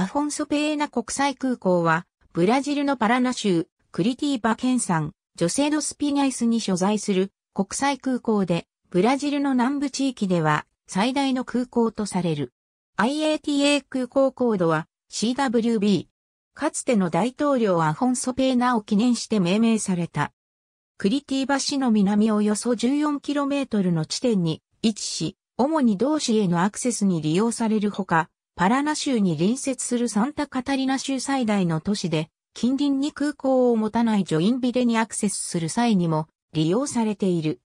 アフォンソペーナ国際空港は、ブラジルのパラナ州、クリティーバ県産、女性のスピニャイスに所在する国際空港で、ブラジルの南部地域では最大の空港とされる。IATA 空港コードは CWB。かつての大統領アフォンソペーナを記念して命名された。クリティーバ市の南およそ 14km の地点に位置し、主に同市へのアクセスに利用されるほか、パラナ州に隣接するサンタカタリナ州最大の都市で、近隣に空港を持たないジョインビレにアクセスする際にも利用されている。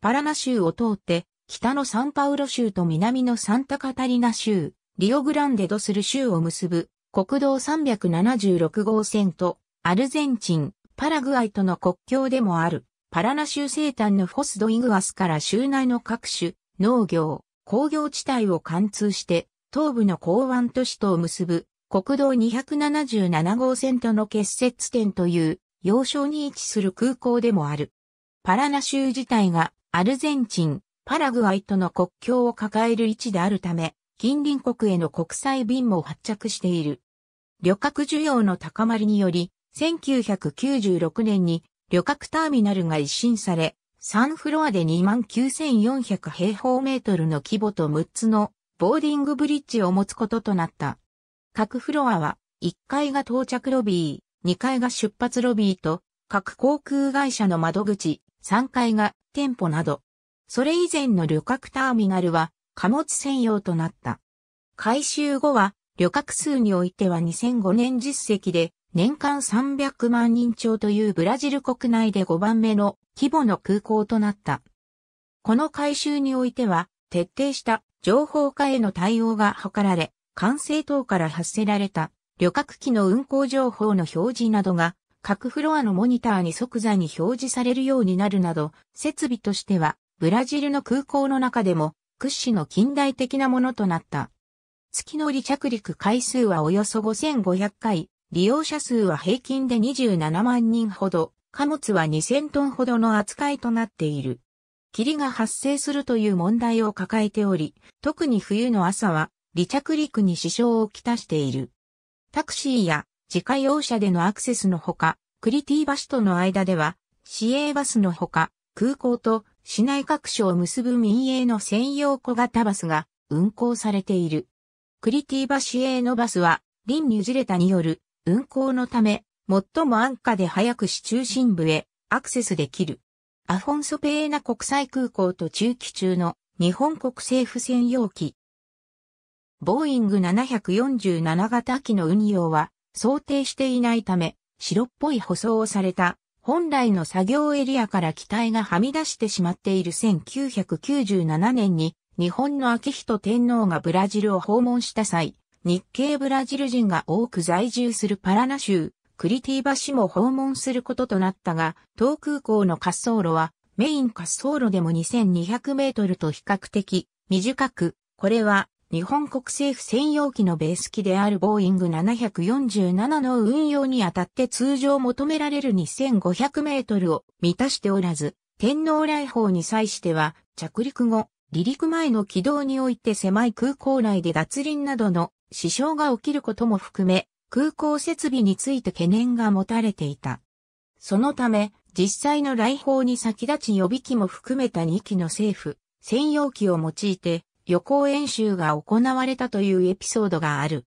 パラナ州を通って、北のサンパウロ州と南のサンタカタリナ州、リオグランデドする州を結ぶ国道376号線とアルゼンチン、パラグアイとの国境でもあるパラナ州西端のフォスドイグアスから州内の各種、農業、工業地帯を貫通して東部の港湾都市とを結ぶ国道277号線との結節点という要衝に位置する空港でもある。パラナ州自体がアルゼンチン、パラグアイとの国境を抱える位置であるため、近隣国への国際便も発着している。旅客需要の高まりにより、1996年に旅客ターミナルが一新され、3フロアで29,400平方メートルの規模と6つのボーディングブリッジを持つこととなった。各フロアは、1階が到着ロビー、2階が出発ロビーと、各航空会社の窓口、3階が店舗など。それ以前の旅客ターミナルは貨物専用となった。改修後は旅客数においては2005年実績で年間300万人超というブラジル国内で5番目の規模の空港となった。この改修においては徹底した情報化への対応が図られ、管制塔から発せられた旅客機の運行情報の表示などが各フロアのモニターに即座に表示されるようになるなど、設備としてはブラジルの空港の中でも屈指の近代的なものとなった。月の離着陸回数はおよそ5500回、利用者数は平均で27万人ほど、貨物は2000トンほどの扱いとなっている。霧が発生するという問題を抱えており、特に冬の朝は離着陸に支障をきたしている。タクシーや自家用車でのアクセスのほか、クリティバスとの間では、市営バスのほか、空港と市内各所を結ぶ民営の専用小型バスが運行されている。クリティバ市営のバスは、リン・ニュジレタによる運行のため、最も安価で早く市中心部へアクセスできる。アフォンソペーナ国際空港と中期中の日本国政府専用機。ボーイング747型機の運用は想定していないため、白っぽい舗装をされた本来の作業エリアから機体がはみ出してしまっている1997年に日本の秋人天皇がブラジルを訪問した際、日系ブラジル人が多く在住するパラナ州クリティバ市も訪問することとなったが、当空港の滑走路はメイン滑走路でも2200メートルと比較的短く、これは日本国政府専用機のベース機であるボーイング747の運用にあたって通常求められる2500メートルを満たしておらず、天皇来訪に際しては着陸後、離陸前の軌道において狭い空港内で脱輪などの支障が起きることも含め、空港設備について懸念が持たれていた。そのため、実際の来訪に先立ち予備機も含めた2機の政府、専用機を用いて予行演習が行われたというエピソードがある。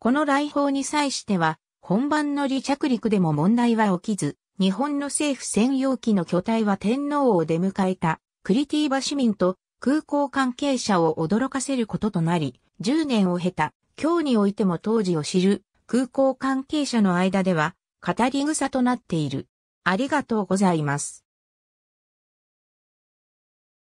この来訪に際しては、本番の離着陸でも問題は起きず、日本の政府専用機の巨体は天皇を出迎えた、クリティーバ市民と空港関係者を驚かせることとなり、10年を経た、今日においても当時を知る空港関係者の間では語り草となっている。ありがとうございます。